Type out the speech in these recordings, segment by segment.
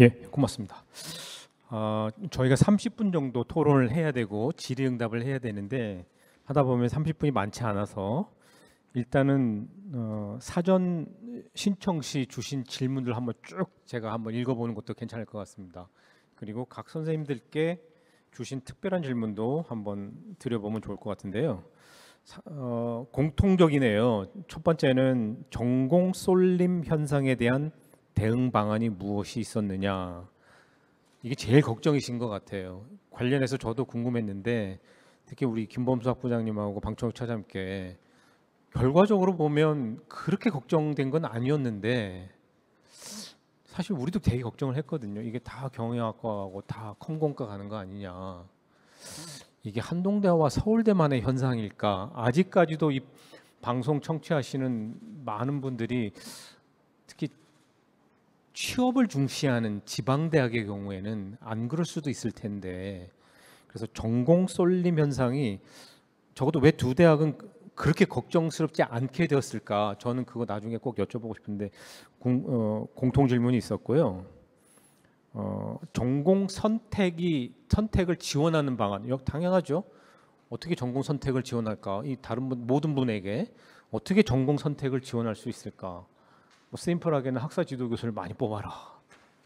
예, 고맙습니다. 어, 저희가 30분 정도 토론을 해야 되고 질의응답을 해야 되는데 하다 보면 30분이 많지 않아서 일단은 어, 사전 신청 시 주신 질문들 한번 쭉 제가 한번 읽어보는 것도 괜찮을 것 같습니다. 그리고 각 선생님들께 주신 특별한 질문도 한번 드려보면 좋을 것 같은데요. 어, 공통적이네요. 첫 번째는 전공 쏠림 현상에 대한 대응 방안이 무엇이 있었느냐 이게 제일 걱정이신 것 같아요. 관련해서 저도 궁금했는데 특히 우리 김범수 학부장님하고 방청욱 차장님께 결과적으로 보면 그렇게 걱정된 건 아니었는데 사실 우리도 되게 걱정을 했거든요. 이게 다 경영학과하고 다 컴공과 가는 거 아니냐. 이게 한동대와 서울대만의 현상일까? 아직까지도 이 방송 청취하시는 많은 분들이 특히 취업을 중시하는 지방 대학의 경우에는 안 그럴 수도 있을 텐데 그래서 전공 쏠림 현상이 적어도 왜 두 대학은 그, 그렇게 걱정스럽지 않게 되었을까 저는 그거 나중에 꼭 여쭤보고 싶은데 공, 어, 공통 질문이 있었고요. 어, 전공 선택이 선택을 지원하는 방안 역 당연하죠. 어떻게 전공 선택을 지원할까? 이 다른 모든 분에게 어떻게 전공 선택을 지원할 수 있을까? 뭐 심플하게는 학사 지도 교수를 많이 뽑아라.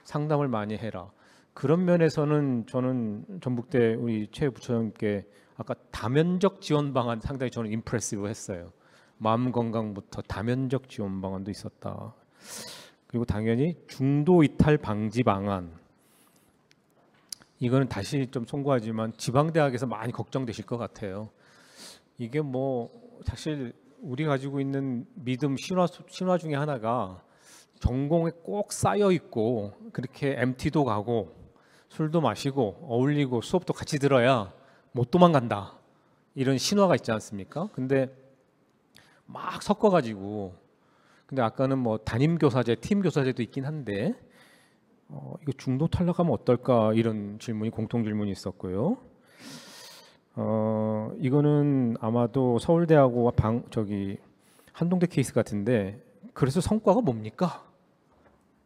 상담을 많이 해라. 그런 면에서는 저는 전북대 우리 최 부처님께 아까 다면적 지원 방안 상당히 저는 임프레시브 했어요. 마음 건강부터 다면적 지원 방안도 있었다. 그리고 당연히 중도 이탈 방지 방안. 이거는 다시 좀 송구하지만 지방 대학에서 많이 걱정되실 것 같아요. 이게 뭐 사실 우리 가지고 있는 믿음 신화, 신화 중에 하나가 전공에 꼭 쌓여 있고 그렇게 MT도 가고 술도 마시고 어울리고 수업도 같이 들어야 못 도망간다 이런 신화가 있지 않습니까? 근데 막 섞어가지고 근데 아까는 뭐 담임 교사제, 팀 교사제도 있긴 한데 어, 이거 중도 탈락하면 어떨까 이런 질문이 공통 질문이 있었고요. 어 이거는 아마도 서울대하고 방 저기 한동대 케이스 같은데 그래서 성과가 뭡니까?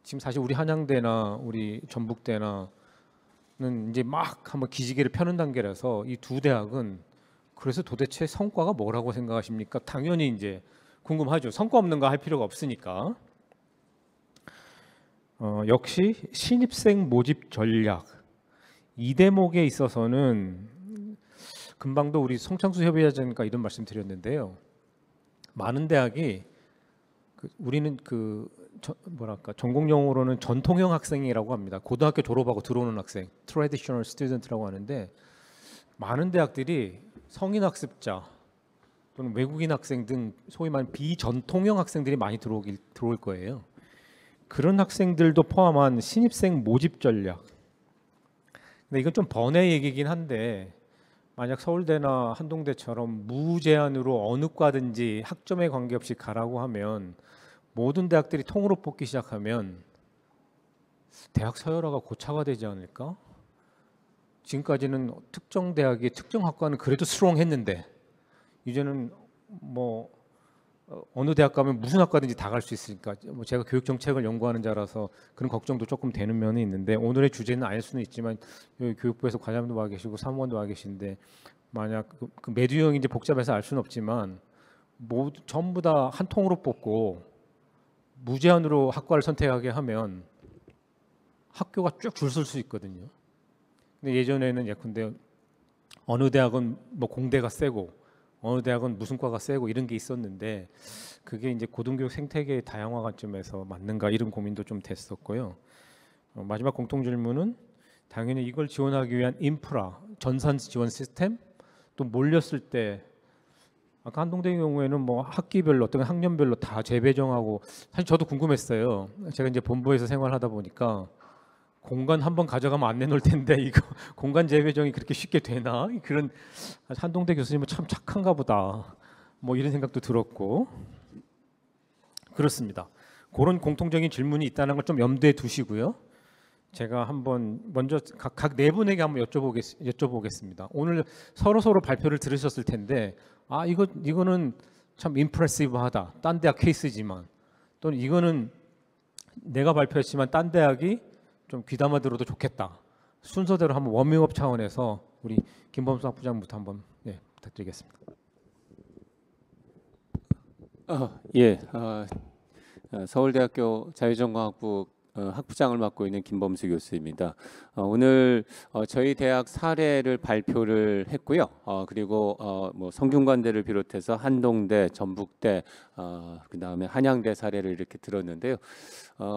지금 사실 우리 한양대나 우리 전북대나는 이제 막 한번 기지개를 펴는 단계라서 이 두 대학은 그래서 도대체 성과가 뭐라고 생각하십니까? 당연히 이제 궁금하죠. 성과 없는 거할 필요가 없으니까. 어, 역시 신입생 모집 전략 이 대목에 있어서는 금방도 우리 성창수 협의회장님과 이런 말씀 드렸는데요. 많은 대학이 그 우리는 그 저, 뭐랄까 전공 용어로는 전통형 학생이라고 합니다. 고등학교 졸업하고 들어오는 학생, 트레디셔널 스튜던트라고 하는데 많은 대학들이 성인 학습자 또는 외국인 학생 등 소위 말 비전통형 학생들이 많이 들어오길, 들어올 거예요. 그런 학생들도 포함한 신입생 모집 전략. 근데 이건 좀 번외 얘기긴 한데 만약 서울대나 한동대처럼 무제한으로 어느 과든지 학점에 관계없이 가라고 하면 모든 대학들이 통으로 뽑기 시작하면 대학 서열화가 고차가 되지 않을까? 지금까지는 특정 대학의 특정 학과는 그래도 수롱했는데 이제는 뭐 어, 어느 대학 가면 무슨 학과든지 다 갈 수 있으니까 뭐 제가 교육 정책을 연구하는 자라서 그런 걱정도 조금 되는 면이 있는데 오늘의 주제는 아닐 수는 있지만 교육부에서 과장도 와 계시고 사무원도 와 계신데 만약 그, 그 매두형이 이제 복잡해서 알 수는 없지만 모두 전부 다 한 통으로 뽑고 무제한으로 학과를 선택하게 하면 학교가 쭉줄설수 있거든요. 근데 예전에는 예컨대 어느 대학은 뭐 공대가 세고 어느 대학은 무슨 과가 세고 이런 게 있었는데 그게 이제 고등교육 생태계의 다양화 관점에서 맞는가 이런 고민도 좀 됐었고요. 어, 마지막 공통 질문은 당연히 이걸 지원하기 위한 인프라, 전산 지원 시스템 또 몰렸을 때 아까 한동대의 경우에는 뭐 학기별로 어떤 학년별로 다 재배정하고 사실 저도 궁금했어요. 제가 이제 본부에서 생활하다 보니까 공간 한번 가져가면 안 내놓을 텐데 이거 공간 재배정이 그렇게 쉽게 되나 그런 한동대 교수님은 참 착한가 보다 뭐 이런 생각도 들었고 그렇습니다 그런 공통적인 질문이 있다는 걸 좀 염두에 두시고요 제가 한번 먼저 각 네 분에게 한번 여쭤보겠, 여쭤보겠습니다 오늘 서로 서로 발표를 들으셨을 텐데 아 이거 이거는 참 임프레시브하다 딴 대학 케이스지만 또는 이거는 내가 발표했지만 딴 대학이 좀 귀담아 들어도 좋겠다. 순서대로 한번 워밍업 차원에서 우리 김범수 학부장부터 한번 예, 부탁드리겠습니다. 아, 예, 아, 아 서울대학교 자유전공학부 어, 학부장을 맡고 있는 김범수 교수입니다. 어, 오늘 어, 저희 대학 사례를 발표를 했고요. 그리고 뭐 성균관대를 비롯해서 한동대, 전북대, 그 다음에 한양대 사례를 이렇게 들었는데요.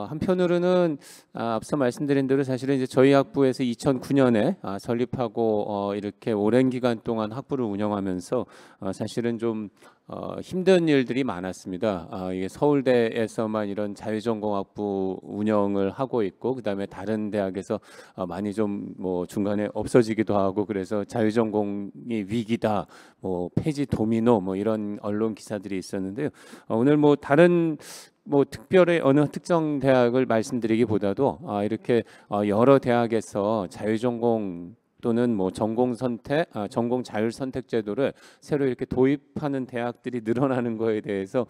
한편으로는 아, 앞서 말씀드린 대로 사실은 이제 저희 학부에서 2009년에 아, 설립하고 이렇게 오랜 기간 동안 학부를 운영하면서 사실은 좀 어, 힘든 일들이 많았습니다. 아, 이게 서울대에서만 이런 자유전공학부 운영을 하고 있고 그다음에 다른 대학에서 아, 많이 좀 뭐 중간에 없어지기도 하고 그래서 자유전공이 위기다, 뭐 폐지 도미노 뭐 이런 언론 기사들이 있었는데요. 어, 오늘 뭐 다른 뭐 특별히 어느 특정 대학을 말씀드리기보다도 아, 이렇게 어, 여러 대학에서 자유전공 또는 뭐 전공 선택, 아, 전공 자율 선택 제도를 새로 이렇게 도입하는 대학들이 늘어나는 거에 대해서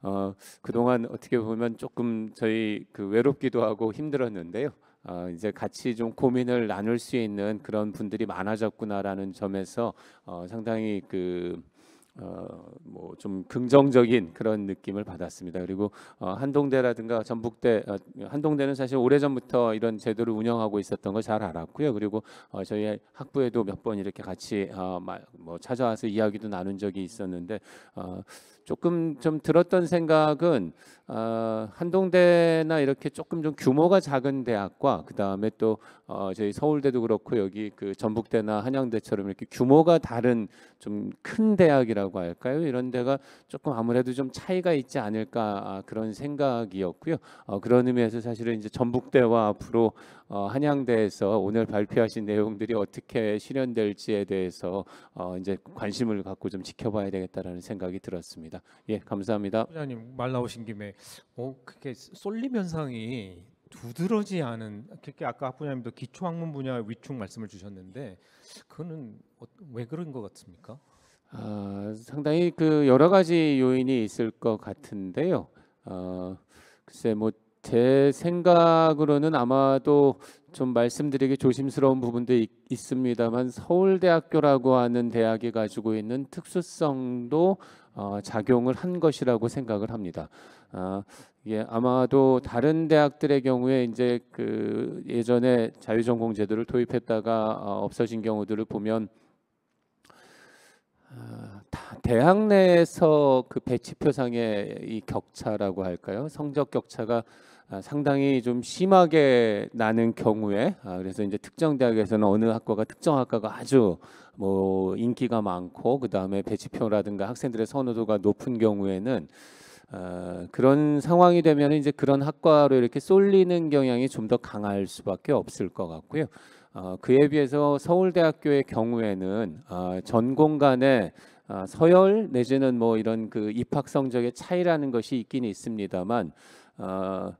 어, 그동안 어떻게 보면 조금 저희 그 외롭기도 하고 힘들었는데요. 어, 이제 같이 좀 고민을 나눌 수 있는 그런 분들이 많아졌구나라는 점에서 어, 상당히 그 어, 뭐 좀 긍정적인 그런 느낌을 받았습니다. 그리고 어, 한동대라든가 전북대 어, 한동대는 사실 오래전부터 이런 제도를 운영하고 있었던 걸 잘 알았고요. 그리고 어, 저희 학부에도 몇 번 이렇게 같이 어, 뭐 찾아와서 이야기도 나눈 적이 있었는데 어, 조금 좀 들었던 생각은 어, 한동대나 이렇게 조금 좀 규모가 작은 대학과 그 다음에 또 어, 저희 서울대도 그렇고 여기 그 전북대나 한양대처럼 이렇게 규모가 다른 좀 큰 대학이라고 할까요? 이런 데가 조금 아무래도 좀 차이가 있지 않을까 아, 그런 생각이었고요. 어, 그런 의미에서 사실은 이제 전북대와 앞으로 어, 한양대에서 오늘 발표하신 내용들이 어떻게 실현될지에 대해서 어, 이제 관심을 갖고 좀 지켜봐야 되겠다라는 생각이 들었습니다. 예, 감사합니다. 소장님 말 나오신 김에 어, 그게 쏠림 현상이 두드러지 않은 그렇게 아까 부장님도 기초 학문 분야 위축 말씀을 주셨는데 그거는 어, 왜 그런 것 같습니까? 아, 상당히 그 여러 가지 요인이 있을 것 같은데요. 어, 글쎄 뭐제 생각으로는 아마도 좀 말씀드리기 조심스러운 부분도 있, 습니다만 서울대학교라고 하는 대학이 가지고 있는 특수성도 어, 작용을 한 것이라고 생각을 합니다. 아, 예, 아마도 다른 대학들의 경우에 이제 그 예전에 자유전공 제도를 도입했다가 어, 없어진 경우들을 보면 아, 대학 내에서 그 배치표상의 이 격차라고 할까요? 성적 격차가 아, 상당히 좀 심하게 나는 경우에 아, 그래서 이제 특정 대학에서는 어느 학과가 특정 학과가 아주 뭐 인기가 많고 그 다음에 배치표라든가 학생들의 선호도가 높은 경우에는 아, 그런 상황이 되면 이제 그런 학과로 이렇게 쏠리는 경향이 좀 더 강할 수밖에 없을 것 같고요. 그에 비해서 서울대학교의 경우에는 전공 간에 서열 내지는 뭐 이런 그 입학 성적의 차이라는 것이 있긴 있습니다만 어,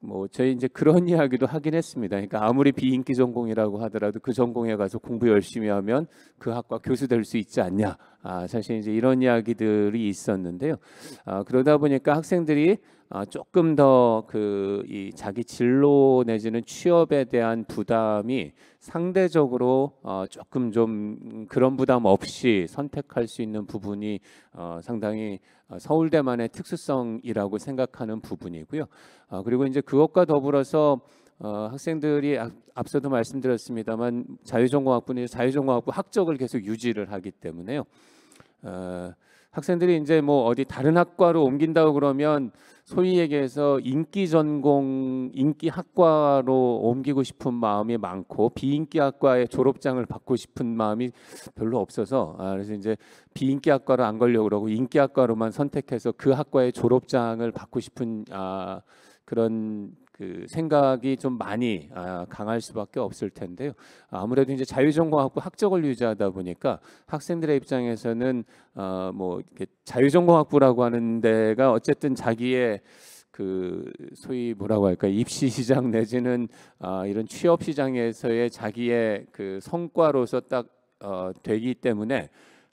뭐 저희 이제 그런 이야기도 하긴 했습니다. 그러니까 아무리 비인기 전공이라고 하더라도 그 전공에 가서 공부 열심히 하면 그 학과 교수 될 수 있지 않냐. 아 사실 이제 이런 이야기들이 있었는데요. 아 그러다 보니까 학생들이 아, 조금 더 그 이 자기 진로 내지는 취업에 대한 부담이 상대적으로 어, 조금 좀 그런 부담 없이 선택할 수 있는 부분이 어, 상당히 어, 서울대만의 특수성이라고 생각하는 부분이고요. 어, 그리고 이제 그것과 더불어서 어, 학생들이 앞, 서도 말씀드렸습니다만 자유전공학부는 자유전공학부 학적을 계속 유지를 하기 때문에요. 어, 학생들이 이제 뭐 어디 다른 학과로 옮긴다고 그러면 소위 얘기해서 인기 전공, 인기 학과로 옮기고 싶은 마음이 많고 비인기 학과의 졸업장을 받고 싶은 마음이 별로 없어서 아, 그래서 이제 비인기 학과로 안 걸려 그러고 인기 학과로만 선택해서 그 학과의 졸업장을 받고 싶은 아, 그런 그 생각이 좀 많이 아, 강할 수밖에 없을 텐데요. 아무래도 이제 자유전공학과 학적을 유지하다 보니까 학생들의 입장에서는 어, 뭐 자유전공학부라고 하는 데가 어쨌든 자기의 그 소위 뭐라고 할까 입시 시장 내지는 아, 이런 취업 시장에서의 자기의 그 성과로서 딱 어, 되기 때문에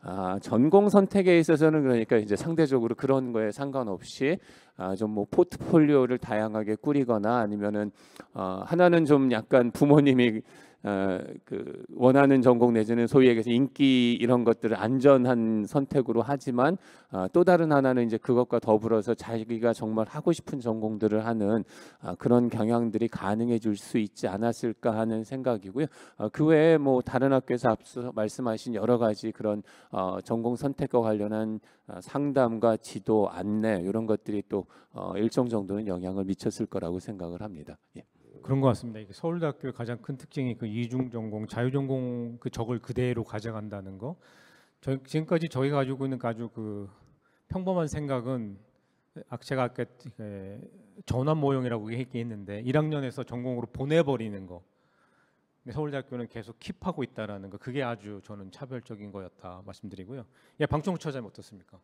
아, 전공 선택에 있어서는 그러니까 이제 상대적으로 그런 거에 상관없이 아, 좀 뭐 포트폴리오를 다양하게 꾸리거나 아니면은 어, 하나는 좀 약간 부모님이 어, 그 원하는 전공 내지는 소위 얘기해서 인기 이런 것들을 안전한 선택으로 하지만 어, 또 다른 하나는 이제 그것과 더불어서 자기가 정말 하고 싶은 전공들을 하는 어, 그런 경향들이 가능해질 수 있지 않았을까 하는 생각이고요. 어, 그 외에 뭐 다른 학교에서 앞서 말씀하신 여러 가지 그런 어, 전공 선택과 관련한 어, 상담과 지도 안내 이런 것들이 또 어, 일정 정도는 영향을 미쳤을 거라고 생각을 합니다. 예. 그런 것 같습니다. 서울대학교의 가장 큰 특징이 그 이중 전공, 자유 전공 그 적을 그대로 가져간다는 거. 저희, 지금까지 저희가 지고 있는 아주 그 평범한 생각은 악가 아까 예, 전환 모형이라고 얘기했는데 1학년에서 전공으로 보내버리는 거. 서울대학교는 계속 킵하고 있다라는 거. 그게 아주 저는 차별적인 거였다 말씀드리고요. 예, 방청 처장님 어떻습니까?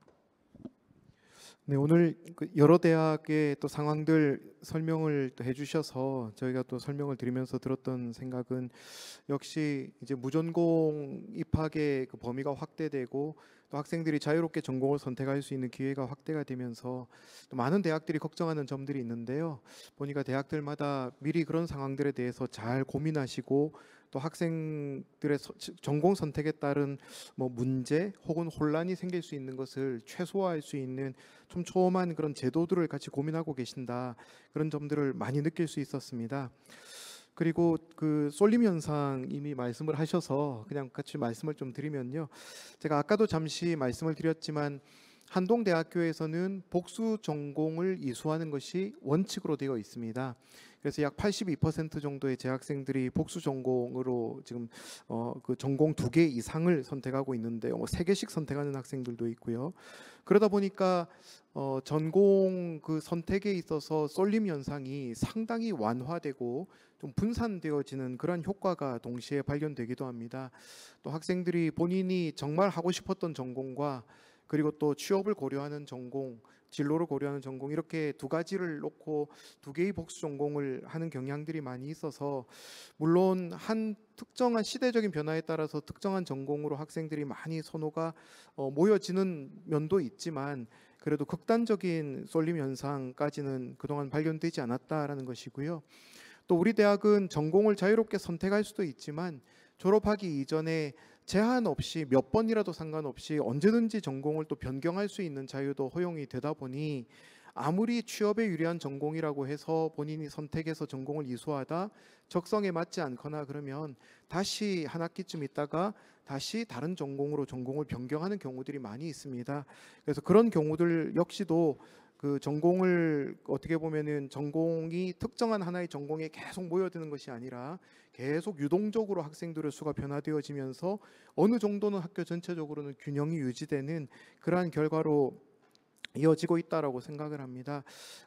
네, 오늘 그 여러 대학의 또 상황들 설명을 또 해주셔서 저희가 또 설명을 드리면서 들었던 생각은 역시 이제 무전공 입학의 그 범위가 확대되고 또 학생들이 자유롭게 전공을 선택할 수 있는 기회가 확대가 되면서 또 많은 대학들이 걱정하는 점들이 있는데요. 보니까 대학들마다 미리 그런 상황들에 대해서 잘 고민하시고 또 학생들의 전공 선택에 따른 뭐 문제 혹은 혼란이 생길 수 있는 것을 최소화할 수 있는 좀초촘한 그런 제도들을 같이 고민하고 계신다 그런 점들을 많이 느낄 수 있었습니다. 그리고 그 쏠림 현상 이미 말씀을 하셔서 그냥 같이 말씀을 좀 드리면요. 제가 아까도 잠시 말씀을 드렸지만 한동대학교에서는 복수 전공을 이수하는 것이 원칙으로 되어 있습니다. 그래서 약 82% 정도의 재학생들이 복수 전공으로 지금 어, 그 전공 두 개 이상을 선택하고 있는데요. 뭐세 개씩 선택하는 학생들도 있고요. 그러다 보니까 어, 전공 그 선택에 있어서 쏠림 현상이 상당히 완화되고 좀 분산되어지는 그런 효과가 동시에 발견되기도 합니다. 또 학생들이 본인이 정말 하고 싶었던 전공과 그리고 또 취업을 고려하는 전공, 진로를 고려하는 전공 이렇게 두 가지를 놓고 두 개의 복수 전공을 하는 경향들이 많이 있어서 물론 한 특정한 시대적인 변화에 따라서 특정한 전공으로 학생들이 많이 선호가 어, 모여지는 면도 있지만 그래도 극단적인 쏠림 현상까지는 그동안 발견되지 않았다라는 것이고요. 또 우리 대학은 전공을 자유롭게 선택할 수도 있지만 졸업하기 이전에 제한 없이 몇 번이라도 상관없이 언제든지 전공을 또 변경할 수 있는 자유도 허용이 되다 보니 아무리 취업에 유리한 전공이라고 해서 본인이 선택해서 전공을 이수하다 적성에 맞지 않거나 그러면 다시 한 학기쯤 있다가 다시 다른 전공으로 전공을 변경하는 경우들이 많이 있습니다. 그래서 그런 경우들 역시도 그 전공을 어떻게 보면은 전공이 특정한 하나의 전공에 계속 모여드는 것이 아니라 계속 유동적으로 학생들의 수가 변화되어지면서 어느 정도는 학교 전체적으로는 균형이 유지되는 그러한 결과로 이어지고 있다라고 생각을 합니다.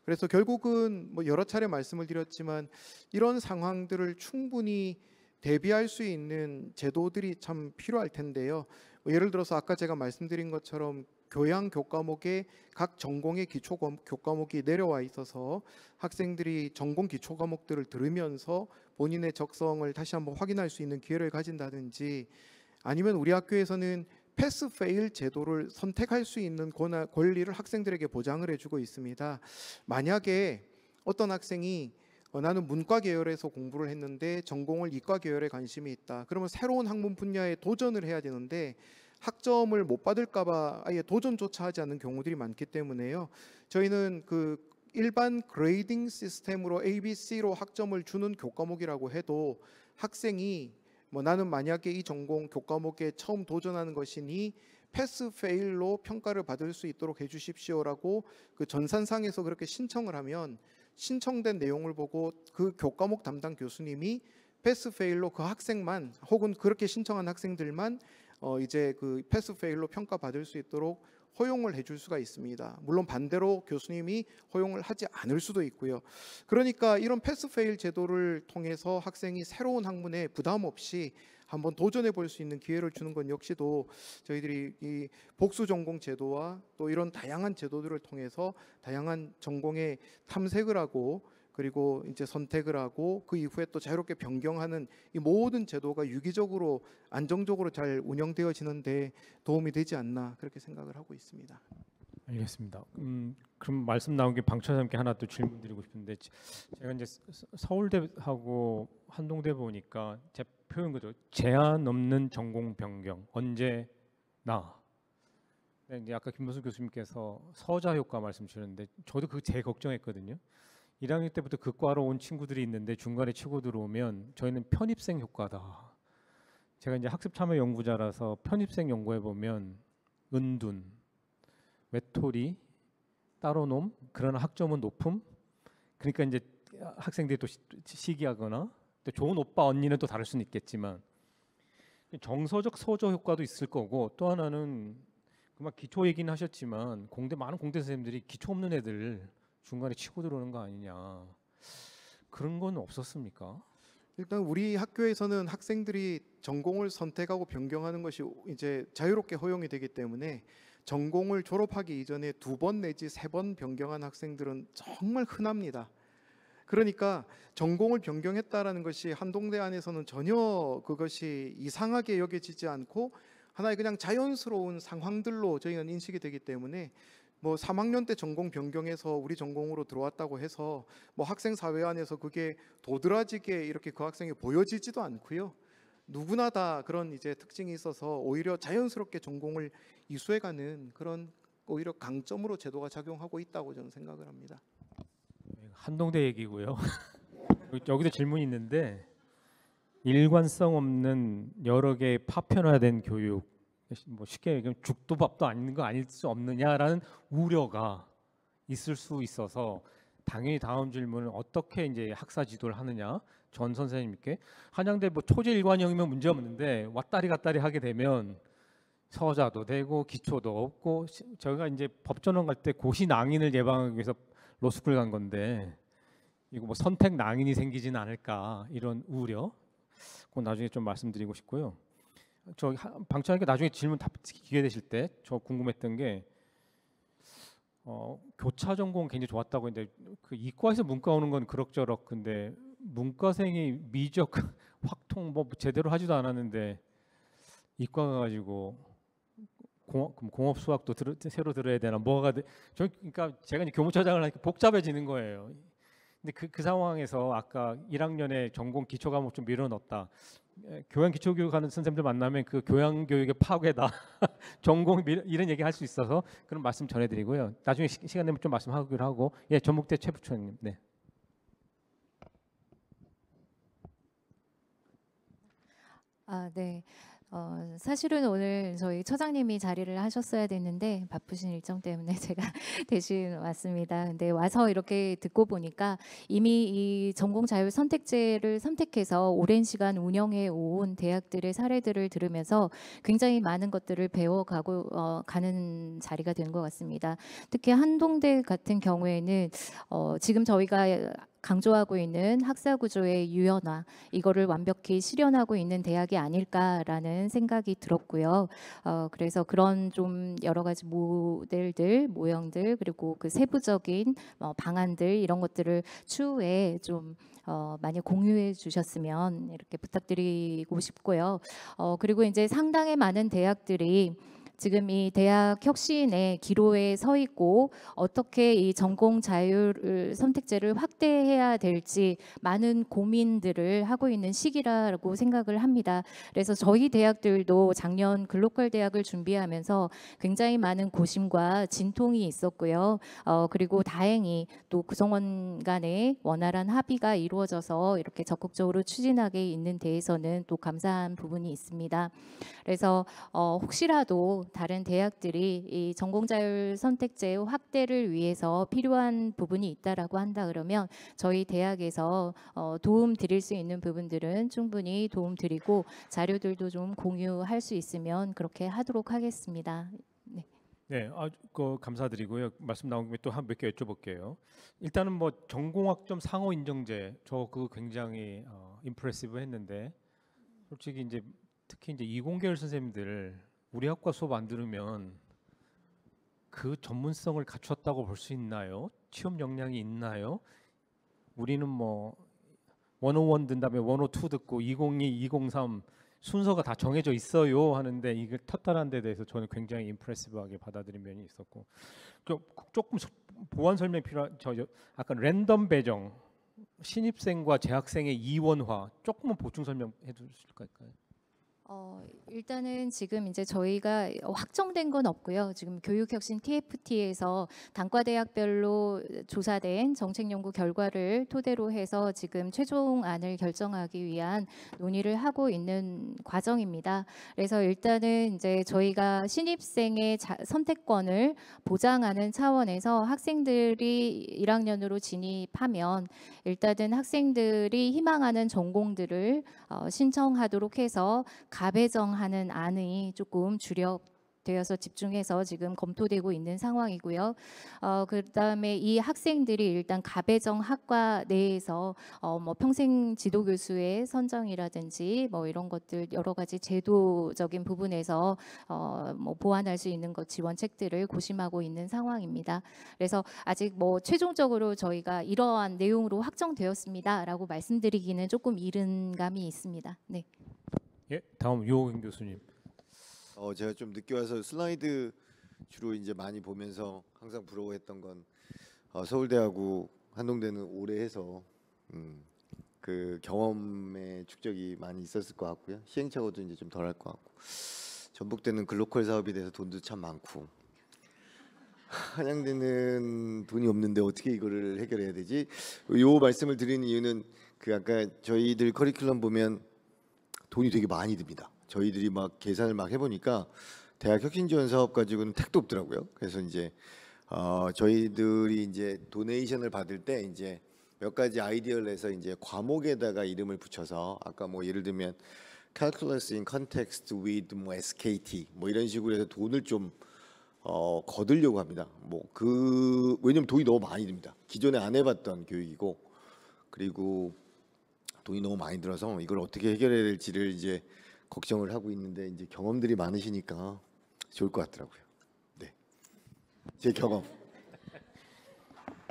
그래서 결국은 뭐 여러 차례 말씀을 드렸지만 이런 상황들을 충분히 대비할 수 있는 제도들이 참 필요할 텐데요. 뭐 예를 들어서 아까 제가 말씀드린 것처럼 교양 교과목에 각 전공의 기초 교과목이 내려와 있어서 학생들이 전공 기초 과목들을 들으면서 본인의 적성을 다시 한번 확인할 수 있는 기회를 가진다든지 아니면 우리 학교에서는 패스 페일 제도를 선택할 수 있는 권한, 권리를 학생들에게 보장을 해주고 있습니다. 만약에 어떤 학생이 어, 나는 문과 계열에서 공부를 했는데 전공을 이과 계열에 관심이 있다. 그러면 새로운 학문 분야에 도전을 해야 되는데 학점을 못 받을까봐 아예 도전조차 하지 않는 경우들이 많기 때문에요. 저희는 그 일반 그레이딩 시스템으로 ABC로 학점을 주는 교과목이라고 해도 학생이 뭐 나는 만약에 이 전공 교과목에 처음 도전하는 것이니 패스 페일로 평가를 받을 수 있도록 해주십시오라고 그 전산상에서 그렇게 신청을 하면 신청된 내용을 보고 그 교과목 담당 교수님이 패스 페일로 그 학생만 혹은 그렇게 신청한 학생들만 어 이제 그 패스 페일로 평가받을 수 있도록 허용을 해줄 수가 있습니다. 물론 반대로 교수님이 허용을 하지 않을 수도 있고요. 그러니까 이런 패스페일 제도를 통해서 학생이 새로운 학문에 부담 없이 한번 도전해 볼 수 있는 기회를 주는 건 역시도 저희들이 이 복수 전공 제도와 또 이런 다양한 제도들을 통해서 다양한 전공의 탐색을 하고 그리고 이제 선택을 하고 그 이후에 또 자유롭게 변경하는 이 모든 제도가 유기적으로 안정적으로 잘 운영되어지는데 도움이 되지 않나 그렇게 생각을 하고 있습니다. 알겠습니다. 음, 그럼 말씀 나온 게 방천사님께 하나 또 질문 드리고 싶은데 제가 이제 서울대하고 한동대 보니까 제 표현 그죠? 제한 없는 전공 변경 언제나 네, 이제 아까 김문수 교수님께서 서자 효과 말씀 주셨는데 저도 그제 걱정했거든요. 1학년 때부터 극과로 온 친구들이 있는데 중간에 치고 들어오면 저희는 편입생 효과다. 제가 이제 학습 참여 연구자라서 편입생 연구해 보면 은둔, 외톨이, 따로놈, 그러 학점은 높음. 그러니까 이제 학생들이 또 시기하거나 또 좋은 오빠 언니는 또 다를 수는 있겠지만 정서적 소조 효과도 있을 거고 또 하나는 그만 기초 얘기는 하셨지만 공대 많은 공대 선생님들이 기초 없는 애들 중간에 치고 들어오는 거 아니냐 그런 건 없었습니까? 일단 우리 학교에서는 학생들이 전공을 선택하고 변경하는 것이 이제 자유롭게 허용이 되기 때문에 전공을 졸업하기 이전에 두 번 내지 세 번 변경한 학생들은 정말 흔합니다. 그러니까 전공을 변경했다라는 것이 한동대 안에서는 전혀 그것이 이상하게 여겨지지 않고 하나의 그냥 자연스러운 상황들로 저희는 인식이 되기 때문에 뭐 3학년 때 전공 변경해서 우리 전공으로 들어왔다고 해서 뭐 학생 사회 안에서 그게 도드라지게 이렇게 그 학생이 보여지지도 않고요. 누구나 다 그런 이제 특징이 있어서 오히려 자연스럽게 전공을 이수해가는 그런 오히려 강점으로 제도가 작용하고 있다고 저는 생각을 합니다. 네, 한동대 얘기고요. 여기서 질문이 있는데 일관성 없는 여러 개의 파편화된 교육 뭐 쉽게 얘기하면 죽도 밥도 아닌 거 아닐 수 없느냐라는 우려가 있을 수 있어서 당연히 다음 질문은 어떻게 이제 학사 지도를 하느냐 전 선생님께 한양대 뭐 초제 일관형이면 문제 없는데 왔다리 갔다리 하게 되면 서자도 되고 기초도 없고 저희가 이제 법전원 갈 때 고시 낭인을 예방하기 위해서 로스쿨 간 건데 이거 뭐 선택 낭인이 생기지는 않을까 이런 우려 그 나중에 좀 말씀드리고 싶고요. 저방청하니까 나중에 질문 답 기회 되실 때 저 궁금했던 게 어, 교차 전공 굉장히 좋았다고 했는데 그 이과에서 문과 오는 건 그럭저럭 근데 문과생이 미적 확통 뭐 제대로 하지도 않았는데 이과 가가지고 공업, 공업 수학도 들, 새로 들어야 되나 뭐가 되, 저 그러니까 제가 이제 교무처장을 하니까 복잡해지는 거예요. 근데 그, 그 상황에서 아까 1학년에 전공 기초 과목 좀 밀어넣었다. 예, 교양 기초교육 하는 선생님들 만나면 그 교양 교육의 파괴다 전공 이런 얘기 할 수 있어서 그런 말씀 전해드리고요. 나중에 시, 간 되면 좀 말씀하기로 하고 예 전북대 최 부총님 네. 아 네. 어, 사실은 오늘 저희 처장님이 자리를 하셨어야 됐는데 바쁘신 일정 때문에 제가 대신 왔습니다. 근데 와서 이렇게 듣고 보니까 이미 이 전공 자율 선택제를 선택해서 오랜 시간 운영해 온 대학들의 사례들을 들으면서 굉장히 많은 것들을 배워가고 어, 가는 자리가 된 것 같습니다. 특히 한동대 같은 경우에는 어, 지금 저희가 강조하고 있는 학사 구조의 유연화 이거를 완벽히 실현하고 있는 대학이 아닐까라는 생각이 들었고요. 어, 그래서 그런 좀 여러 가지 모델들, 모형들 그리고 그 세부적인 어, 방안들 이런 것들을 추후에 좀 어, 많이 공유해 주셨으면 이렇게 부탁드리고 싶고요. 어, 그리고 이제 상당히 많은 대학들이 지금 이 대학 혁신의 기로에 서 있고 어떻게 이 전공 자율 선택제를 확대해야 될지 많은 고민들을 하고 있는 시기라고 생각을 합니다. 그래서 저희 대학들도 작년 글로컬 대학을 준비하면서 굉장히 많은 고심과 진통이 있었고요. 어, 그리고 다행히 또 구성원 간의 원활한 합의가 이루어져서 이렇게 적극적으로 추진하게 있는 데에서는 또 감사한 부분이 있습니다. 그래서 어, 혹시라도 다른 대학들이 이 전공자율 선택제 확대를 위해서 필요한 부분이 있다라고 한다 그러면 저희 대학에서 어, 도움 드릴 수 있는 부분들은 충분히 도움 드리고 자료들도 좀 공유할 수 있으면 그렇게 하도록 하겠습니다. 네. 네, 아, 그 감사드리고요. 말씀 나온 김에 또한몇개 여쭤볼게요. 일단은 뭐 전공학점 상호 인정제 저 그거 굉장히 어, 임프레시브 했는데 솔직히 이제 특히 이제 이공계열 선생님들 우리 학과 수업 안 들으면 그 전문성을 갖췄다고 볼 수 있나요? 취업 역량이 있나요? 우리는 뭐 원오원 든 다음에 원오투 듣고 202, 203 순서가 다 정해져 있어요 하는데 이걸텃탈한데 대해서 저는 굉장히 임프레시브하게 받아들인 면이 있었고 조금 보완 설명 이 필요한 저, 저 아까 랜덤 배정 신입생과 재학생의 이원화 조금만 보충 설명해 주실 까요 어, 일단은 지금 이제 저희가 확정된 건 없고요. 지금 교육혁신 TFT에서 단과대학별로 조사된 정책연구 결과를 토대로 해서 지금 최종안을 결정하기 위한 논의를 하고 있는 과정입니다. 그래서 일단은 이제 저희가 신입생의 자, 선택권을 보장하는 차원에서 학생들이 1학년으로 진입하면 일단은 학생들이 희망하는 전공들을 어, 신청하도록 해서 가배정하는 안이 조금 주력 되어서 집중해서 지금 검토되고 있는 상황이고요. 어, 그 다음에 이 학생들이 일단 가배정 학과 내에서 어, 뭐 평생 지도 교수의 선정이라든지 뭐 이런 것들 여러 가지 제도적인 부분에서 어, 뭐 보완할 수 있는 것 지원책들을 고심하고 있는 상황입니다. 그래서 아직 뭐 최종적으로 저희가 이러한 내용으로 확정되었습니다라고 말씀드리기는 조금 이른 감이 있습니다. 네. 예, 다음 유호경 교수님. 어, 제가 좀 늦게 와서 슬라이드 주로 이제 많이 보면서 항상 부러워했던 건 어, 서울대하고 한동대는 오래 해서 음, 그 경험의 축적이 많이 있었을 것 같고요. 시행착오도 이제 좀 덜 할 것 같고 전북대는 글로컬 사업이 돼서 돈도 참 많고 한양대는 돈이 없는데 어떻게 이거를 해결해야 되지? 요 말씀을 드리는 이유는 그 아까 저희들 커리큘럼 보면 돈이 되게 많이 듭니다. 저희들이 막 계산을 막 해보니까 대학 혁신 지원 사업 가지고는 택도 없더라고요. 그래서 이제 어, 저희들이 이제 도네이션을 받을 때 이제 몇 가지 아이디어를 내서 이제 과목에다가 이름을 붙여서 아까 뭐 예를 들면 calculus in context with 뭐 SKT 뭐 이런 식으로 해서 돈을 좀 어, 거들려고 합니다. 뭐 그 왜냐면 돈이 너무 많이 듭니다. 기존에 안 해봤던 교육이고 그리고 돈이 너무 많이 들어서 이걸 어떻게 해결해야 될지를 이제 걱정을 하고 있는데 이제 경험들이 많으시니까 좋을 것 같더라고요. 네, 제 경험.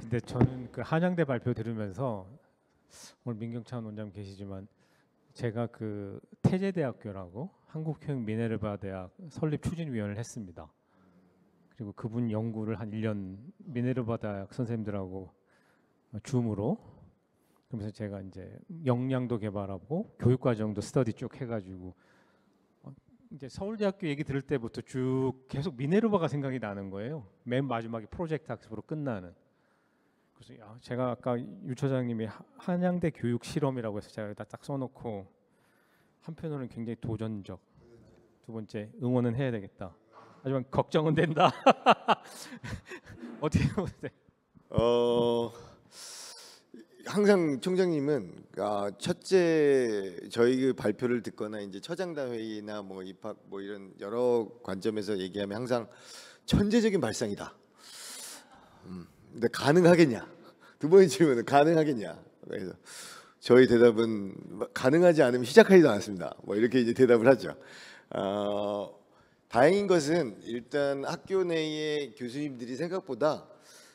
근데 저는 그 한양대 발표 들으면서 오늘 민경찬 원장 계시지만 제가 그 태제대학교라고 한국형 미네르바 대학 설립 추진위원을 했습니다. 그리고 그분 연구를 한 1년 미네르바 대학 선생님들하고 줌으로 그러면서 제가 이제 역량도 개발하고 교육 과정도 스터디 쭉 해가지고 어, 이제 서울대학교 얘기 들을 때부터 쭉 계속 미네르바가 생각이 나는 거예요. 맨 마지막에 프로젝트 학습으로 끝나는. 그래서 야, 제가 아까 유 처장님이 한양대 교육 실험이라고 해서 제가 여기다 딱 써놓고 한편으로는 굉장히 도전적. 두 번째 응원은 해야 되겠다. 하지만 걱정은 된다. 어떻게 보세요? 어 항상 총장님은 아, 첫째 저희 그 발표를 듣거나 이제 처장단 회의나 뭐 입학 뭐 이런 여러 관점에서 얘기하면 항상 천재적인 발상이다. 음, 근데 가능하겠냐? 두 번째 질문은 가능하겠냐? 그래서 저희 대답은 뭐 가능하지 않으면 시작하지도 않습니다뭐 이렇게 이제 대답을 하죠. 어, 다행인 것은 일단 학교 내의 교수님들이 생각보다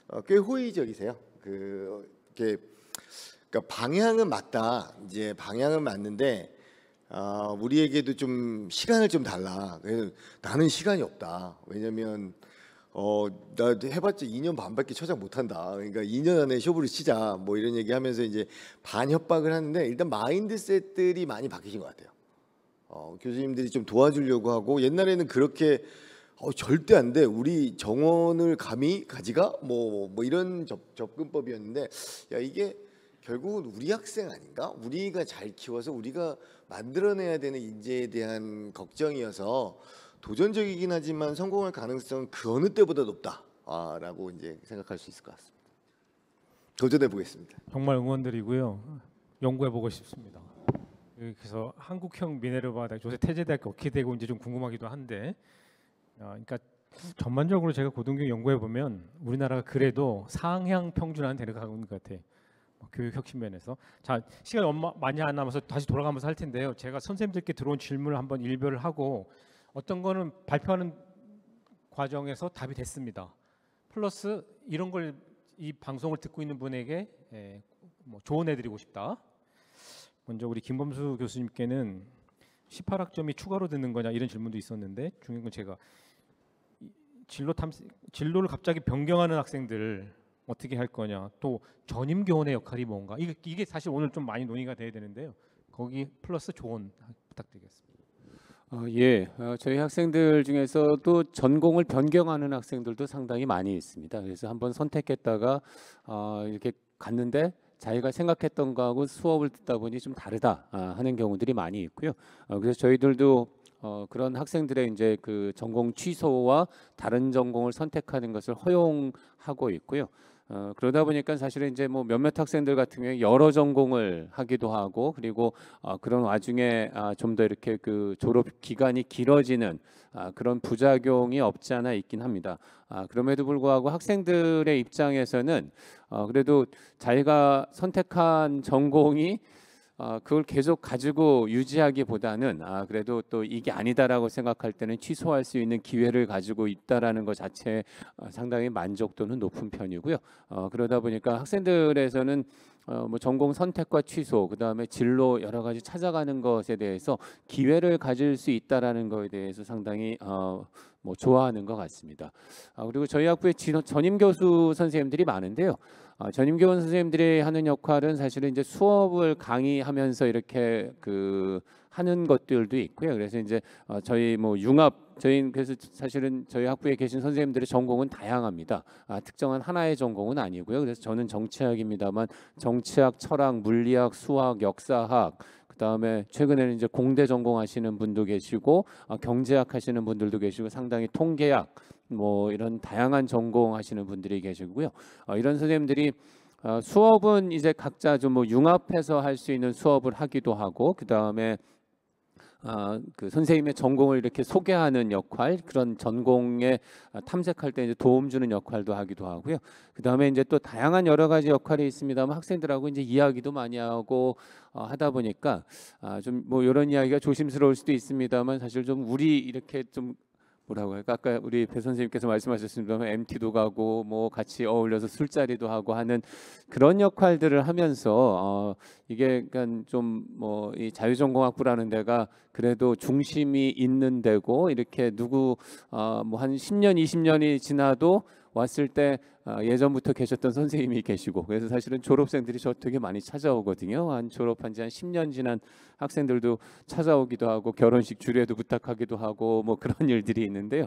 어, 꽤 호의적이세요. 그 이렇게 그러니까 방향은 맞다. 이제 방향은 맞는데 어, 우리에게도 좀 시간을 좀 달라. 그 나는 시간이 없다. 왜냐면 어, 나 해봤자 2년 반밖에 처장 못한다. 그러니까 2년 안에 쇼부를 치자. 뭐 이런 얘기하면서 이제 반협박을 하는데 일단 마인드셋들이 많이 바뀌신 것 같아요. 어, 교수님들이 좀 도와주려고 하고 옛날에는 그렇게 어, 절대 안 돼. 우리 정원을 감히 가지가 뭐뭐 뭐, 뭐 이런 접, 접근법이었는데 야 이게 결국은 우리 학생 아닌가? 우리가 잘 키워서 우리가 만들어내야 되는 인재에 대한 걱정이어서 도전적이긴 하지만 성공할 가능성은 그 어느 때보다 높다라고 아, 이제 생각할 수 있을 것 같습니다. 도전해 보겠습니다. 정말 응원드리고요. 연구해 보고 싶습니다. 그래서 한국형 미네르바 요새 태제대학교 어떻게 되고 이제 좀 궁금하기도 한데, 아, 그러니까 전반적으로 제가 고등교 연구해 보면 우리나라가 그래도 상향 평준화는 되는것 같아요. 뭐 교육 혁신 면에서 자 시간이 얼마 많이 안 남아서 다시 돌아가면서 할 텐데요. 제가 선생님들께 들어온 질문을 한번 일별을 하고 어떤 거는 발표하는 과정에서 답이 됐습니다. 플러스 이런 걸 이 방송을 듣고 있는 분에게 에, 예, 뭐 조언해드리고 싶다. 먼저 우리 김범수 교수님께는 18학점이 추가로 듣는 거냐 이런 질문도 있었는데 중요한 건 제가 진로 탐 진로를 갑자기 변경하는 학생들 어떻게 할 거냐 또 전임 교원의 역할이 뭔가 이게, 이게 사실 오늘 좀 많이 논의가 돼야 되는데요 거기 플러스 조언 부탁드리겠습니다. 어, 예, 어, 저희 학생들 중에서도 전공을 변경하는 학생들도 상당히 많이 있습니다. 그래서 한번 선택했다가 어, 이렇게 갔는데 자기가 생각했던 거하고 수업을 듣다 보니 좀 다르다 하는 경우들이 많이 있고요. 어, 그래서 저희들도 어, 그런 학생들의 이제 그 전공 취소와 다른 전공을 선택하는 것을 허용하고 있고요. 어, 그러다 보니까 사실은 이제 뭐 몇몇 학생들 같은 경우에 여러 전공을 하기도 하고 그리고 어, 그런 와중에 아, 좀더 이렇게 그 졸업 기간이 길어지는 아, 그런 부작용이 없지 않아 있긴 합니다. 아, 그럼에도 불구하고 학생들의 입장에서는 어, 그래도 자기가 선택한 전공이 아, 그걸 계속 가지고 유지하기보다는 아 그래도 또 이게 아니다라고 생각할 때는 취소할 수 있는 기회를 가지고 있다라는 것 자체에 어, 상당히 만족도는 높은 편이고요. 어, 그러다 보니까 학생들에서는 어, 뭐 전공 선택과 취소, 그 다음에 진로 여러 가지 찾아가는 것에 대해서 기회를 가질 수 있다라는 것에 대해서 상당히 어, 뭐 좋아하는 것 같습니다. 아, 그리고 저희 학부에 진, 전임 교수 선생님들이 많은데요. 아, 전임 교원 선생님들이 하는 역할은 사실은 이제 수업을 강의하면서 이렇게 그 하는 것들도 있고요. 그래서 이제 어, 저희 뭐 융합 저희 그래서 사실은 저희 학부에 계신 선생님들의 전공은 다양합니다. 아, 특정한 하나의 전공은 아니고요. 그래서 저는 정치학입니다만 정치학, 철학, 물리학, 수학, 역사학 그다음에 최근에는 이제 공대 전공하시는 분도 계시고 아, 경제학 하시는 분들도 계시고 상당히 통계학 뭐 이런 다양한 전공하시는 분들이 계시고요. 어, 이런 선생님들이 어, 수업은 이제 각자 좀뭐 융합해서 할 수 있는 수업을 하기도 하고 그 다음에 아, 그 선생님의 전공을 이렇게 소개하는 역할, 그런 전공에 탐색할 때 이제 도움 주는 역할도 하기도 하고요. 그 다음에 이제 또 다양한 여러 가지 역할이 있습니다만 학생들하고 이제 이야기도 많이 하고 어, 하다 보니까 아, 좀뭐 이런 이야기가 조심스러울 수도 있습니다만 사실 좀 우리 이렇게 좀 뭐라고 할까 아까 우리 배 선생님께서 말씀하셨습니다만 MT도 가고 뭐 같이 어울려서 술자리도 하고 하는 그런 역할들을 하면서 어 이게 그러 그러니까 좀뭐 이 자유전공학부라는 데가 그래도 중심이 있는 데고 이렇게 누구 어뭐 한 10년 20년이 지나도 왔을 때 아, 예전부터 계셨던 선생님이 계시고 그래서 사실은 졸업생들이 저 되게 많이 찾아오거든요. 한 졸업한 지 한 10년 지난 학생들도 찾아오기도 하고 결혼식 주례도 부탁하기도 하고 뭐 그런 일들이 있는데요.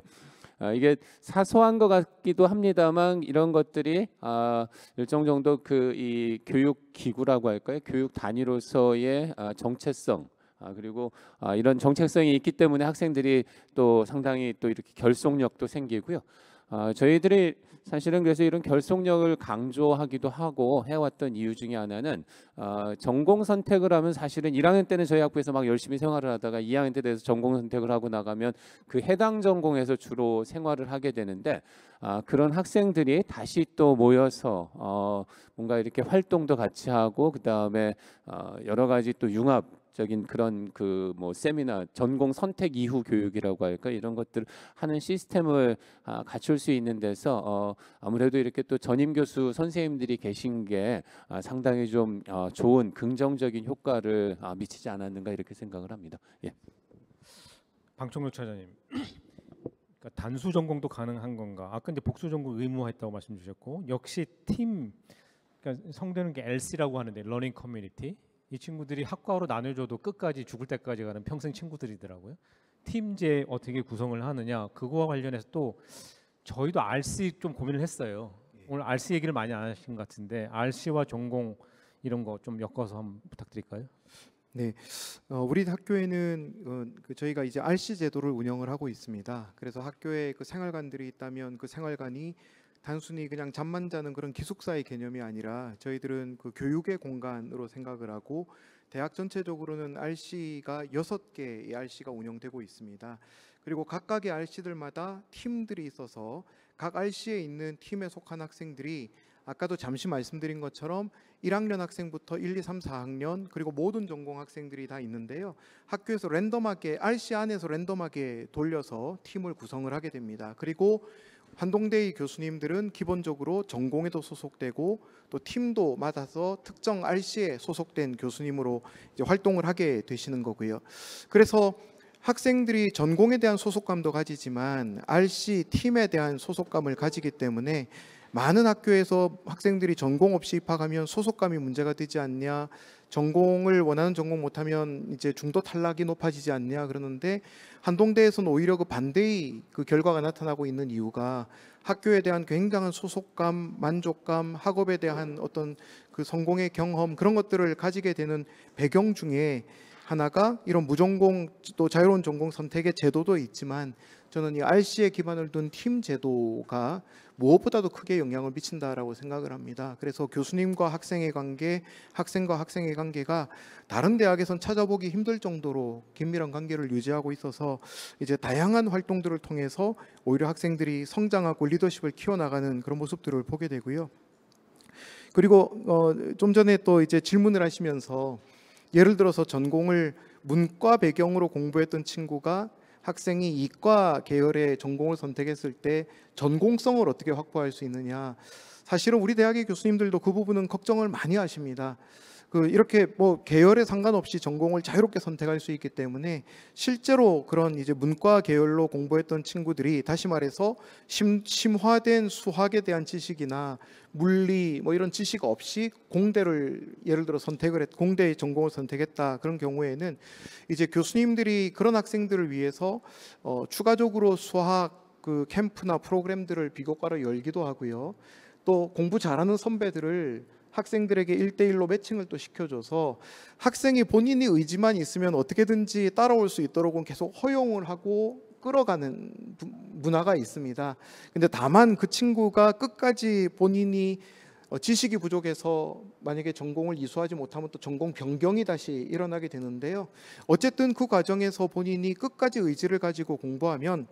아, 이게 사소한 것 같기도 합니다만 이런 것들이 아, 일정 정도 그 이 교육 기구라고 할까요? 교육 단위로서의 정체성 아, 그리고 아, 이런 정체성이 있기 때문에 학생들이 또 상당히 또 이렇게 결속력도 생기고요. 어, 저희들이 사실은 그래서 이런 결속력을 강조하기도 하고 해왔던 이유 중에 하나는 어, 전공 선택을 하면 사실은 1학년 때는 저희 학부에서 막 열심히 생활을 하다가 2학년 때 돼서 전공 선택을 하고 나가면 그 해당 전공에서 주로 생활을 하게 되는데 아, 그런 학생들이 다시 또 모여서 어, 뭔가 이렇게 활동도 같이 하고 그 다음에 어, 여러 가지 또 융합 종합적인 그런 그 뭐 세미나 전공 선택 이후 교육이라고 할까 이런 것들 하는 시스템을 아, 갖출 수 있는 데서 어, 아무래도 이렇게 또 전임 교수 선생님들이 계신 게 아, 상당히 좀 어, 좋은 긍정적인 효과를 아, 미치지 않았는가 이렇게 생각을 합니다. 예. 방청률 차장님. 그러니까 단수 전공도 가능한 건가? 아까 이제 복수 전공 의무화했다고 말씀 주셨고 역시 팀 그러니까 성대는 게 LC라고 하는데 러닝 커뮤니티 이 친구들이 학과로 나눠줘도 끝까지 죽을 때까지 가는 평생 친구들이더라고요. 팀제 어떻게 구성을 하느냐 그거와 관련해서 또 저희도 RC 좀 고민을 했어요. 예. 오늘 RC 얘기를 많이 안 하신 것 같은데 RC와 전공 이런 거 좀 엮어서 한번 부탁드릴까요? 네, 어, 우리 학교에는 어, 그 저희가 이제 RC 제도를 운영을 하고 있습니다. 그래서 학교에 그 생활관들이 있다면 그 생활관이 단순히 그냥 잠만 자는 그런 기숙사의 개념이 아니라 저희들은 그 교육의 공간으로 생각을 하고 대학 전체적으로는 RC가 여섯 개의 RC가 운영되고 있습니다. 그리고 각각의 RC들마다 팀들이 있어서 각 RC에 있는 팀에 속한 학생들이 아까도 잠시 말씀드린 것처럼 1학년 학생부터 1, 2, 3, 4학년 그리고 모든 전공 학생들이 다 있는데요. 학교에서 랜덤하게 RC 안에서 랜덤하게 돌려서 팀을 구성을 하게 됩니다. 그리고 한동대의 교수님들은 기본적으로 전공에도 소속되고 또 팀도 맡아서 특정 RC에 소속된 교수님으로 활동을 하게 되시는 거고요. 그래서 학생들이 전공에 대한 소속감도 가지지만 RC 팀에 대한 소속감을 가지기 때문에 많은 학교에서 학생들이 전공 없이 입학하면 소속감이 문제가 되지 않냐 전공을 원하는 전공 못하면 이제 중도 탈락이 높아지지 않냐 그러는데 한동대에서는 오히려 그 반대의 그 결과가 나타나고 있는 이유가 학교에 대한 굉장한 소속감, 만족감, 학업에 대한 어떤 그 성공의 경험 그런 것들을 가지게 되는 배경 중에 하나가 이런 무전공 또 자유로운 전공 선택의 제도도 있지만 저는 이 RC에 기반을 둔 팀 제도가 무엇보다도 크게 영향을 미친다라고 생각을 합니다. 그래서 교수님과 학생의 관계, 학생과 학생의 관계가 다른 대학에선 찾아보기 힘들 정도로 긴밀한 관계를 유지하고 있어서 이제 다양한 활동들을 통해서 오히려 학생들이 성장하고 리더십을 키워나가는 그런 모습들을 보게 되고요. 그리고 어, 좀 전에 또 이제 질문을 하시면서 예를 들어서 전공을 문과 배경으로 공부했던 친구가 학생이 이과 계열의 전공을 선택했을 때 전공성을 어떻게 확보할 수 있느냐 사실은 우리 대학의 교수님들도 그 부분은 걱정을 많이 하십니다. 그 이렇게 뭐 계열에 상관없이 전공을 자유롭게 선택할 수 있기 때문에 실제로 그런 이제 문과 계열로 공부했던 친구들이 다시 말해서 심, 심화된 수학에 대한 지식이나 물리 뭐 이런 지식 없이 공대를 예를 들어 선택을 했 공대의 전공을 선택했다 그런 경우에는 이제 교수님들이 그런 학생들을 위해서 어, 추가적으로 수학 그 캠프나 프로그램들을 비교과로 열기도 하고요. 또 공부 잘하는 선배들을 학생들에게 일대일로 매칭을 또 시켜줘서 학생이 본인이 의지만 있으면 어떻게든지 따라올 수 있도록은 계속 허용을 하고 끌어가는 문화가 있습니다. 근데 다만 그 친구가 끝까지 본인이 어, 지식이 부족해서 만약에 전공을 이수하지 못하면 또 전공 변경이 다시 일어나게 되는데요. 어쨌든 그 과정에서 본인이 끝까지 의지를 가지고 공부하면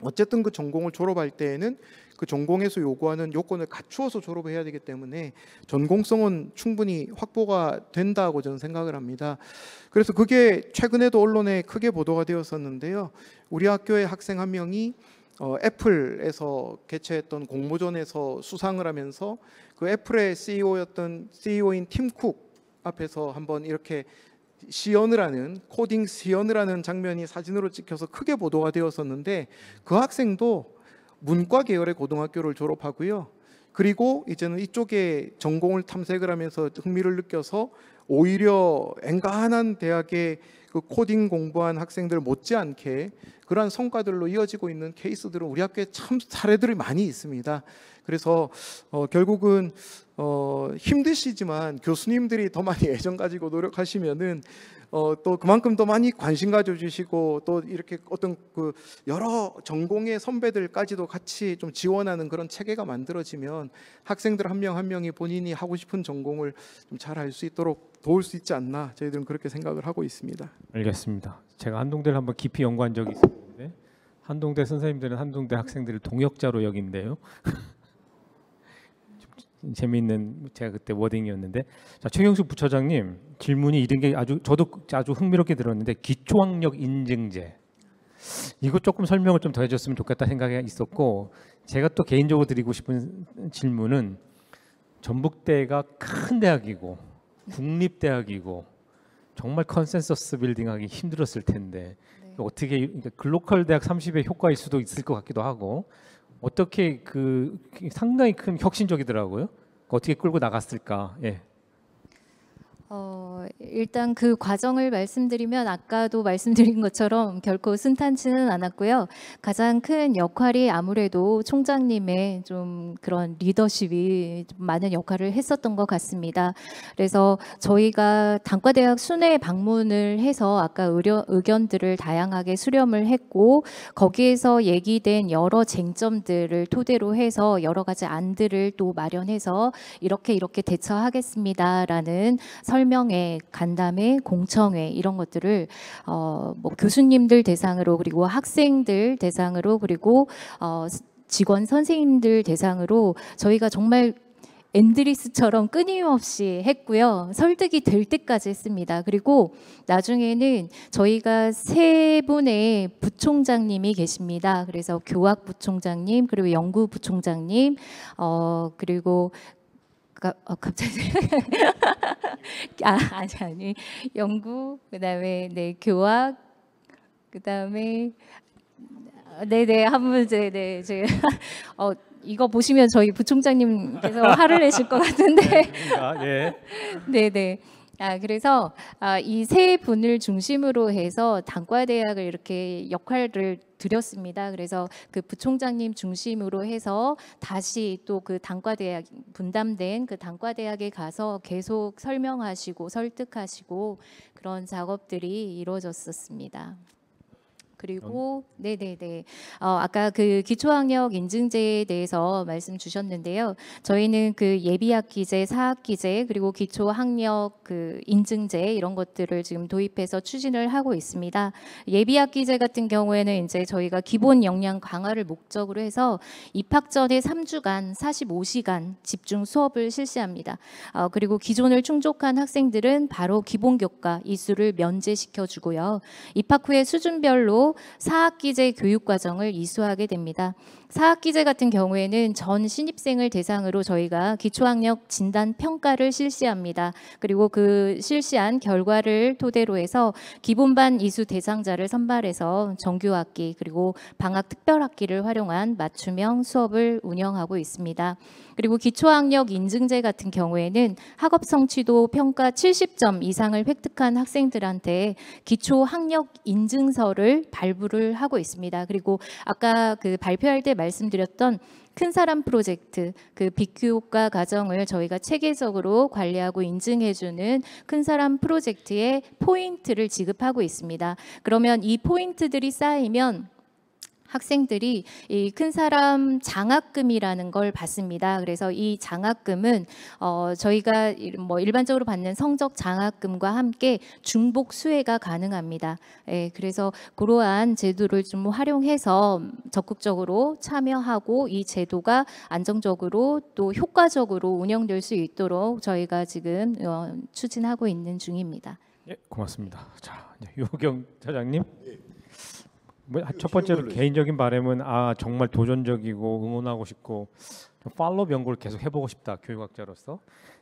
어쨌든 그 전공을 졸업할 때에는 그 전공에서 요구하는 요건을 갖추어서 졸업을 해야 되기 때문에 전공성은 충분히 확보가 된다고 저는 생각을 합니다. 그래서 그게 최근에도 언론에 크게 보도가 되었었는데요. 우리 학교의 학생 한 명이 어, 애플에서 개최했던 공모전에서 수상을 하면서 그 애플의 CEO였던 CEO인 팀쿡 앞에서 한번 이렇게 시연을 하는 코딩 시연을 하는 장면이 사진으로 찍혀서 크게 보도가 되었었는데 그 학생도 문과 계열의 고등학교를 졸업하고요. 그리고 이제는 이쪽에 전공을 탐색을 하면서 흥미를 느껴서 오히려 앵간한 대학의 그 코딩 공부한 학생들 못지않게 그러한 성과들로 이어지고 있는 케이스들은 우리 학교에 참 사례들이 많이 있습니다. 그래서 어, 결국은 어, 힘드시지만 교수님들이 더 많이 애정 가지고 노력하시면은 어, 또 그만큼 더 많이 관심 가져주시고 또 이렇게 어떤 그 여러 전공의 선배들까지도 같이 좀 지원하는 그런 체계가 만들어지면 학생들 한 명한 한 명이 본인이 하고 싶은 전공을 좀잘할 수 있도록 도울 수 있지 않나 저희들은 그렇게 생각을 하고 있습니다. 알겠습니다. 제가 한동대를 한번 깊이 연구한 적이 있었는데 한동대 선생님들은 한동대 학생들을 동역자로 여긴대요. 재미있는 제가 그때 워딩이었는데 자 최경수 부처장님 질문이 이런 게 아주 저도 아주 흥미롭게 들었는데 기초학력 인증제 이거 조금 설명을 좀 더 해줬으면 좋겠다 생각이 있었고 제가 또 개인적으로 드리고 싶은 질문은 전북대가 큰 대학이고 국립대학이고 정말 컨센서스 빌딩하기 힘들었을 텐데 네. 어떻게 그러니까 글로컬 대학 30의 효과일 수도 있을 것 같기도 하고 어떻게 그, 그 상당히 큰 혁신적이더라고요. 어떻게 끌고 나갔을까? 예. 어, 일단 그 과정을 말씀드리면 아까도 말씀드린 것처럼 결코 순탄치는 않았고요. 가장 큰 역할이 아무래도 총장님의 좀 그런 리더십이 좀 많은 역할을 했었던 것 같습니다. 그래서 저희가 단과대학 순회 방문을 해서 아까 의료, 의견들을 다양하게 수렴을 했고 거기에서 얘기된 여러 쟁점들을 토대로 해서 여러 가지 안들을 또 마련해서 이렇게 이렇게 대처하겠습니다라는 설 설명회, 간담회, 공청회 이런 것들을 어, 뭐 교수님들 대상으로 그리고 학생들 대상으로 그리고 어, 직원 선생님들 대상으로 저희가 정말 엔드리스처럼 끊임없이 했고요. 설득이 될 때까지 했습니다. 그리고 나중에는 저희가 세 분의 부총장님이 계십니다. 그래서 교학부총장님, 그리고 연구부총장님, 어, 그리고 아까 어, 어, 갑자기 아 아니 아니 연구 그다음에 네 교학 그다음에 네네 네, 한 문제 네 제가 어 이거 보시면 저희 부총장님께서 화를 내실 것 같은데 네네 그러니까, 예. 네, 네. 아 그래서 아, 이세 분을 중심으로 해서 단과대학을 이렇게 역할을 드렸습니다. 그래서 그 부총장님 중심으로 해서 다시 또 그 단과대학 분담된 그 단과대학에 가서 계속 설명하시고 설득하시고 그런 작업들이 이루어졌었습니다. 그리고 음. 네네네. 어, 아까 그 기초학력 인증제에 대해서 말씀 주셨는데요. 저희는 그 예비학기제, 사학기제 그리고 기초학력 그 인증제 이런 것들을 지금 도입해서 추진을 하고 있습니다. 예비학기제 같은 경우에는 이제 저희가 기본 역량 강화를 목적으로 해서 입학 전에 3주간 45시간 집중 수업을 실시합니다. 어, 그리고 기존을 충족한 학생들은 바로 기본 교과 이수를 면제시켜 주고요. 입학 후에 수준별로 사학기제 교육과정을 이수하게 됩니다. 사학기제 같은 경우에는 전 신입생을 대상으로 저희가 기초학력 진단 평가를 실시합니다. 그리고 그 실시한 결과를 토대로 해서 기본반 이수 대상자를 선발해서 정규학기 그리고 방학 특별학기를 활용한 맞춤형 수업을 운영하고 있습니다. 그리고 기초학력 인증제 같은 경우에는 학업 성취도 평가 70점 이상을 획득한 학생들한테 기초학력 인증서를 발부를 하고 있습니다. 그리고 아까 그 발표할 때 말씀드렸던 큰 사람 프로젝트 그 비교과 과정을 저희가 체계적으로 관리하고 인증해주는 큰 사람 프로젝트의 포인트를 지급하고 있습니다. 그러면 이 포인트들이 쌓이면 학생들이 이큰 사람 장학금이라는 걸 받습니다. 그래서 이 장학금은 어, 저희가 뭐 일반적으로 받는 성적 장학금과 함께 중복 수혜가 가능합니다. 예, 그래서 그러한 제도를 좀 활용해서 적극적으로 참여하고 이 제도가 안정적으로 또 효과적으로 운영될 수 있도록 저희가 지금 어, 추진하고 있는 중입니다. 예, 고맙습니다. 자, 요경 차장님. 예. 뭐, 그 첫 번째로 개인적인 바램은 아 정말 도전적이고 응원하고 싶고 팔로우 연구를 계속 해보고 싶다 교육학자로서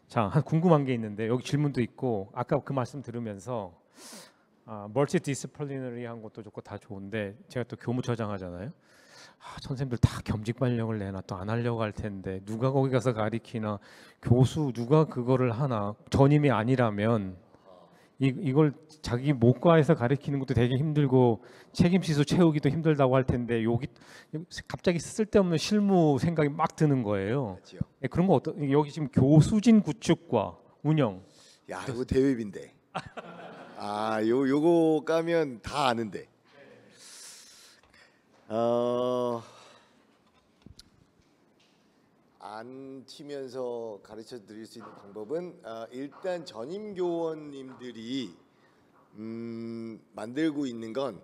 자 궁금한 게 있는데 여기 질문도 있고 아까 그 말씀 들으면서 아, 멀티 디스플리너리한 것도 좋고 다 좋은데 제가 또 교무처장 하잖아요 아, 선생님들 다 겸직 발령을 내나 또안 하려고 할 텐데 누가 거기 가서 가리키나 교수 누가 그거를 하나 전임이 아니라면 이, 이걸 자기 목과에서 가르치는 것도 되게 힘들고 책임지수 채우기도 힘들다고 할 텐데 여기 갑자기 쓸데없는 실무 생각이 막 드는 거예요. 네, 그런 거 어떤 여기 지금 교수진 구축과 운영. 야 이거 대웹인데. 아요 요거 까면 다 아는데. 어. 안 치면서 가르쳐 드릴 수 있는 방법은 아, 일단 전임 교원님들이 음, 만들고 있는 건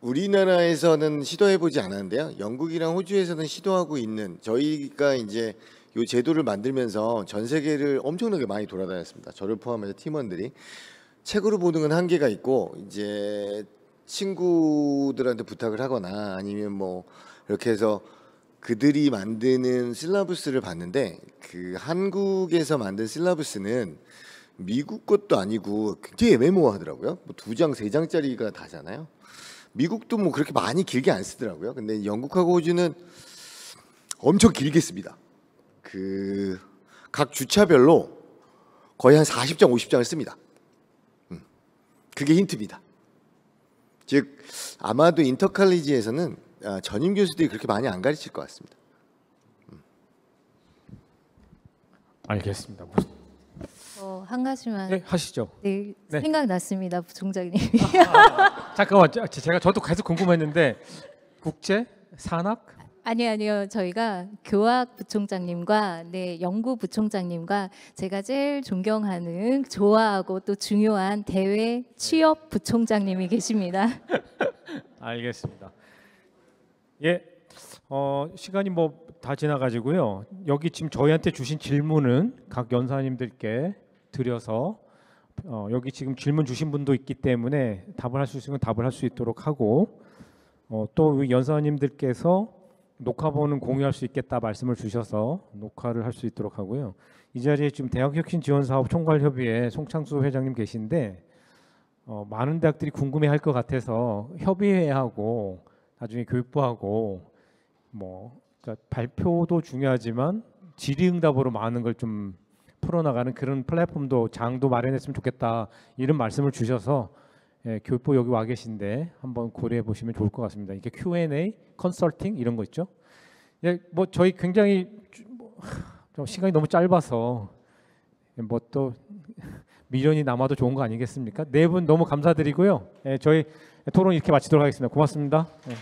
우리나라에서는 시도해 보지 않았는데요. 영국이랑 호주에서는 시도하고 있는 저희가 이제 이 제도를 만들면서 전 세계를 엄청나게 많이 돌아다녔습니다. 저를 포함해서 팀원들이 책으로 보는 건 한계가 있고 이제 친구들한테 부탁을 하거나 아니면 뭐 이렇게 해서 그들이 만드는 실라부스를 봤는데 그 한국에서 만든 실라부스는 미국 것도 아니고 굉장히 애매모호하더라고요. 뭐 두 장, 세 장짜리가 다잖아요. 미국도 뭐 그렇게 많이 길게 안 쓰더라고요. 근데 영국하고 호주는 엄청 길게 씁니다. 그 각 주차별로 거의 한 40장, 50장을 씁니다. 음, 그게 힌트입니다. 즉 아마도 인터칼리지에서는 아, 전임 교수들이 그렇게 많이 안 가르칠 것 같습니다. 음. 알겠습니다. 어, 한 가지만 네, 하시죠. 네, 네. 생각났습니다, 부총장님이. 아, 잠깐만, 제가 저도 계속 궁금했는데 국제 산학? 아니 아니요. 저희가 교학 부총장님과 네, 연구 부총장님과 제가 제일 존경하는 좋아하고 또 중요한 대외 취업 부총장님이 계십니다. 알겠습니다. 예. 어, 시간이 뭐 다 지나가지고요. 여기 지금 저희한테 주신 질문은 각 연사님들께 드려서 어, 여기 지금 질문 주신 분도 있기 때문에 답을 할 수 있으면 답을 할 수 있도록 하고 어, 또 연사님들께서 녹화본은 공유할 수 있겠다 말씀을 주셔서 녹화를 할 수 있도록 하고요. 이 자리에 지금 대학혁신 지원 사업 총괄 협의회 송창수 회장님 계신데 어, 많은 대학들이 궁금해할 것 같아서 협의회하고 나중에 교육부하고 뭐 그러니까 발표도 중요하지만 질의응답으로 많은 걸 좀 풀어나가는 그런 플랫폼도 장도 마련했으면 좋겠다 이런 말씀을 주셔서 예, 교육부 여기 와 계신데 한번 고려해 보시면 좋을 것 같습니다. 이게 Q&A, 컨설팅 이런 거 있죠. 예, 뭐 저희 굉장히 뭐, 좀 시간이 너무 짧아서 뭐 또 미련이 남아도 좋은 거 아니겠습니까? 네 분 너무 감사드리고요. 예, 저희 토론 이렇게 마치도록 하겠습니다. 고맙습니다. 네.